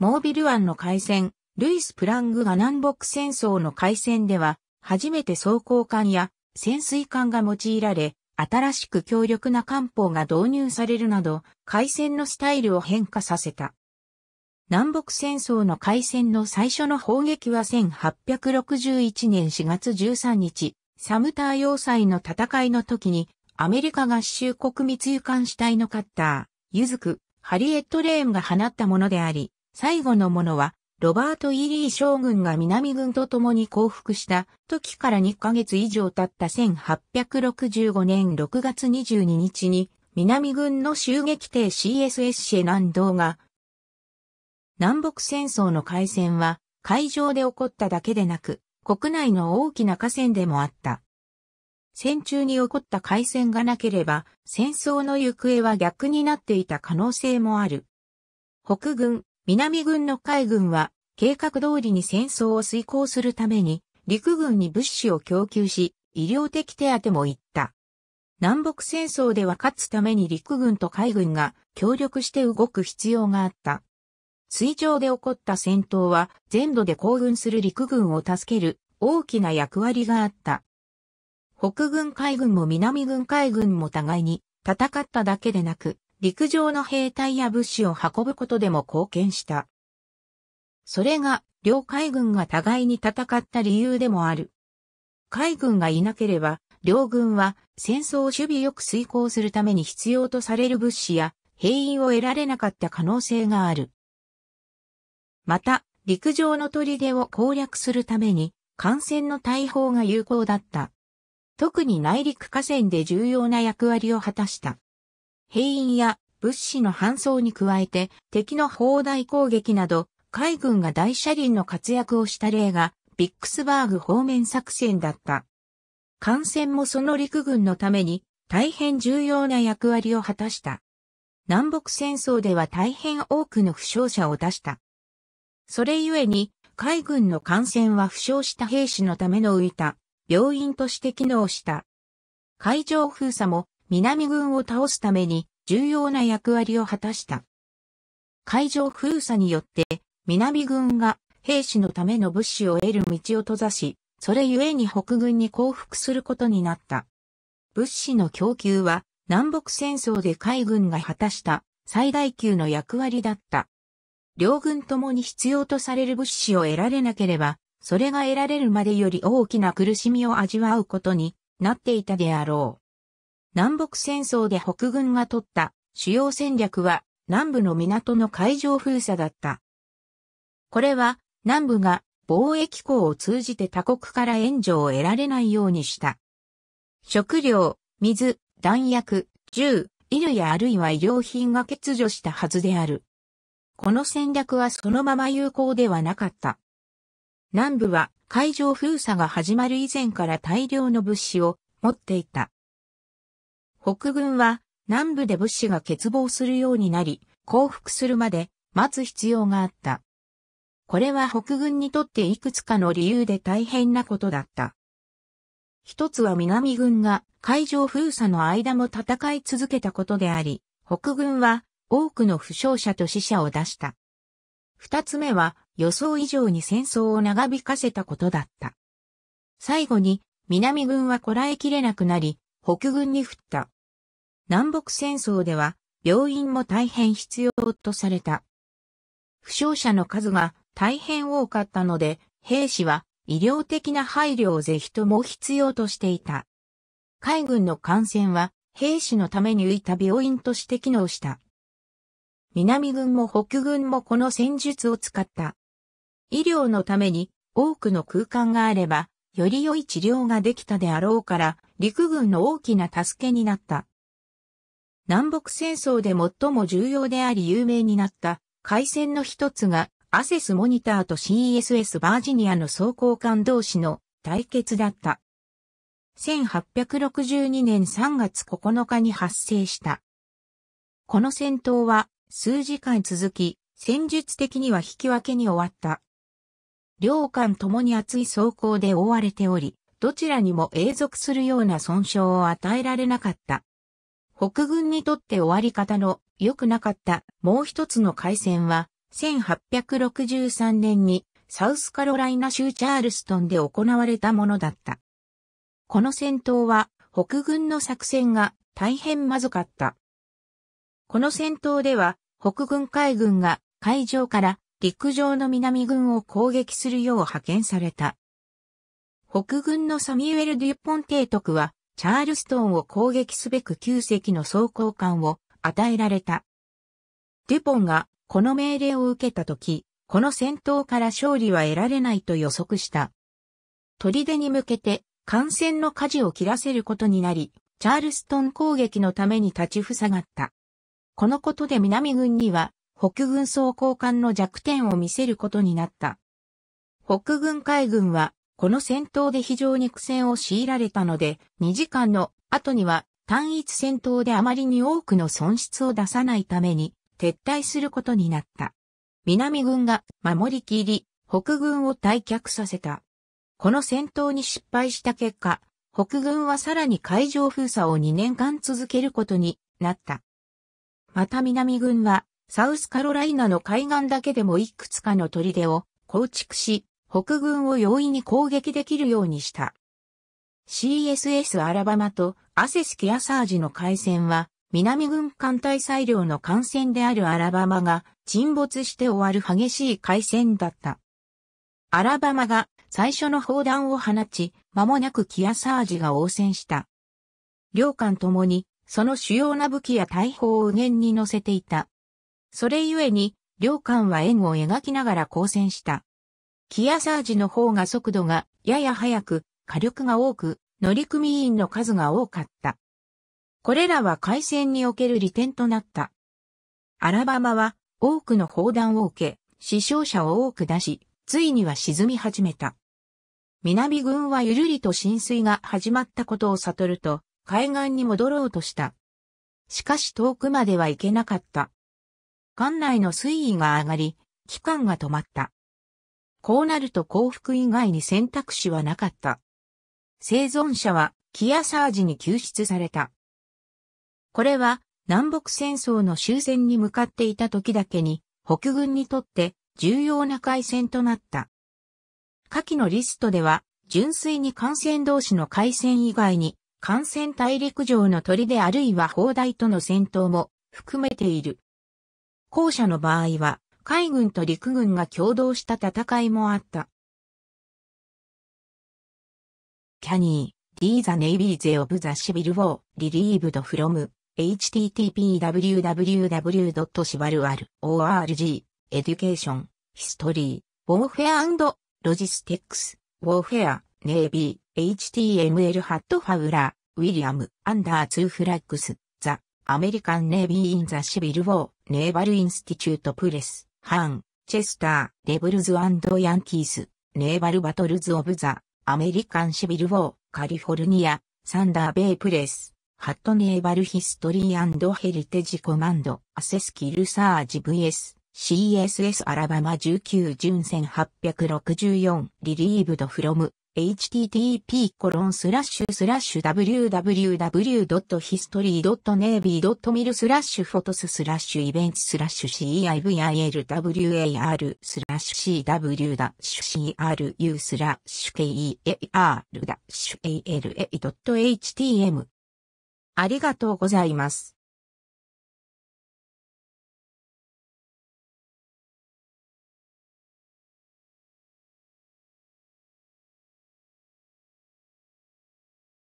モービル湾の海戦、ルイス・プラングが南北戦争の海戦では、初めて装甲艦や潜水艦が用いられ、新しく強力な艦砲が導入されるなど、海戦のスタイルを変化させた。南北戦争の海戦の最初の砲撃は1861年4月13日、サムター要塞の戦いの時に、アメリカ合衆国密輸艦主体のカッター、ユズク、ハリエット・レーンが放ったものであり、最後のものは、ロバート・イリー将軍が南軍と共に降伏した時から2ヶ月以上経った1865年6月22日に南軍の襲撃艇 CSS シェ南道が南北戦争の開戦は海上で起こっただけでなく国内の大きな河川でもあった。戦中に起こった海戦がなければ戦争の行方は逆になっていた可能性もある。北軍、南軍の海軍は計画通りに戦争を遂行するために陸軍に物資を供給し、医療的手当も言った。南北戦争では勝つために陸軍と海軍が協力して動く必要があった。水上で起こった戦闘は全土で行軍する陸軍を助ける大きな役割があった。北軍海軍も南軍海軍も互いに戦っただけでなく、陸上の兵隊や物資を運ぶことでも貢献した。それが、両海軍が互いに戦った理由でもある。海軍がいなければ、両軍は戦争を守備よく遂行するために必要とされる物資や兵員を得られなかった可能性がある。また、陸上の砦を攻略するために、艦船の大砲が有効だった。特に内陸河川で重要な役割を果たした。兵員や物資の搬送に加えて敵の砲台攻撃など海軍が大車輪の活躍をした例がビックスバーグ方面作戦だった。艦船もその陸軍のために大変重要な役割を果たした。南北戦争では大変多くの負傷者を出した。それゆえに海軍の艦船は負傷した兵士のための浮いた病院として機能した。海上封鎖も南軍を倒すために重要な役割を果たした。海上封鎖によって、南軍が兵士のための物資を得る道を閉ざし、それゆえに北軍に降伏することになった。物資の供給は南北戦争で海軍が果たした最大級の役割だった。両軍ともに必要とされる物資を得られなければ、それが得られるまでより大きな苦しみを味わうことになっていたであろう。南北戦争で北軍が取った主要戦略は南部の港の海上封鎖だった。これは南部が貿易港を通じて他国から援助を得られないようにした。食料、水、弾薬、銃、衣類やあるいは医療品が欠如したはずである。この戦略はそのまま有効ではなかった。南部は海上封鎖が始まる以前から大量の物資を持っていた。北軍は南部で物資が欠乏するようになり、降伏するまで待つ必要があった。これは北軍にとっていくつかの理由で大変なことだった。一つは南軍が海上封鎖の間も戦い続けたことであり、北軍は多くの負傷者と死者を出した。二つ目は予想以上に戦争を長引かせたことだった。最後に南軍はこらえきれなくなり、北軍に降った。南北戦争では病院も大変必要とされた。負傷者の数が大変多かったので、兵士は医療的な配慮を是非とも必要としていた。海軍の艦船は兵士のために浮いた病院として機能した。南軍も北軍もこの戦術を使った。医療のために多くの空間があれば、より良い治療ができたであろうから、陸軍の大きな助けになった。南北戦争で最も重要であり有名になった海戦の一つがアセスモニターと CSS バージニアの装甲艦同士の対決だった。1862年3月9日に発生した。この戦闘は数時間続き、戦術的には引き分けに終わった。両艦ともに厚い装甲で覆われており、どちらにも永続するような損傷を与えられなかった。北軍にとって終わり方の良くなかったもう一つの海戦は、1863年にサウスカロライナ州チャールストンで行われたものだった。この戦闘は北軍の作戦が大変まずかった。この戦闘では北軍海軍が海上から陸上の南軍を攻撃するよう派遣された。北軍のサミュエル・デュポン提督は、チャールストンを攻撃すべく9隻の装甲艦を与えられた。デュポンがこの命令を受けたとき、この戦闘から勝利は得られないと予測した。砦に向けて、艦船の舵を切らせることになり、チャールストン攻撃のために立ちふさがった。このことで南軍には、北軍装甲艦の弱点を見せることになった。北軍海軍は、この戦闘で非常に苦戦を強いられたので、2時間の後には単一戦闘であまりに多くの損失を出さないために撤退することになった。南軍が守りきり、北軍を退却させた。この戦闘に失敗した結果、北軍はさらに海上封鎖を2年間続けることになった。また南軍は、サウスカロライナの海岸だけでもいくつかの砦を構築し、北軍を容易に攻撃できるようにした。CSS アラバマとアセス・キアサージの海戦は、南軍艦隊裁量の艦船であるアラバマが沈没して終わる激しい海戦だった。アラバマが最初の砲弾を放ち、間もなくキアサージが応戦した。両艦ともに、その主要な武器や大砲を右舷に乗せていた。それゆえに、両艦は円を描きながら交戦した。キアサージの方が速度がやや速く、火力が多く、乗組員の数が多かった。これらは海戦における利点となった。アラバマは多くの砲弾を受け、死傷者を多く出し、ついには沈み始めた。南軍はゆるりと浸水が始まったことを悟ると、海岸に戻ろうとした。しかし遠くまでは行けなかった。艦内の水位が上がり、機関が止まった。こうなると降伏以外に選択肢はなかった。生存者はキアサージに救出された。これは南北戦争の終戦に向かっていた時だけに北軍にとって重要な海戦となった。下記のリストでは純粋に艦船同士の海戦以外に艦船大陸上の砦あるいは砲台との戦闘も含めている。後者の場合は海軍と陸軍が共同した戦いもあった。キャニー、D the Navy the of the Civil War, relieved from, http://www.sivalorg, education, history, warfare logistics, warfare, navy, html ハットファウラー、ウィリアム、アンダーツーフラッグス、ザ、アメリカンネイビーインザシビルウォー、ネーバルインスティチュートプレス。ハン、チェスター、デブルズヤンキース、ネーバルバトルズ・オブ・ザ、アメリカン・シビル・ウォー、カリフォルニア、サンダー・ベイ・プレス、ハット・ネーバル・ヒストリーヘリテージ・コマンド、アセス・キル・サージ・ VS、CSS アラバマ19準1864リリーブドフロム http://www.history.navy.mil スラッシュフォトススラッシュイベントスラッシュ CIVILWAR スラッシュ CW ダッシュ CRU スラッシュ KEAR ダッシュ ALA.htm ありがとうございます。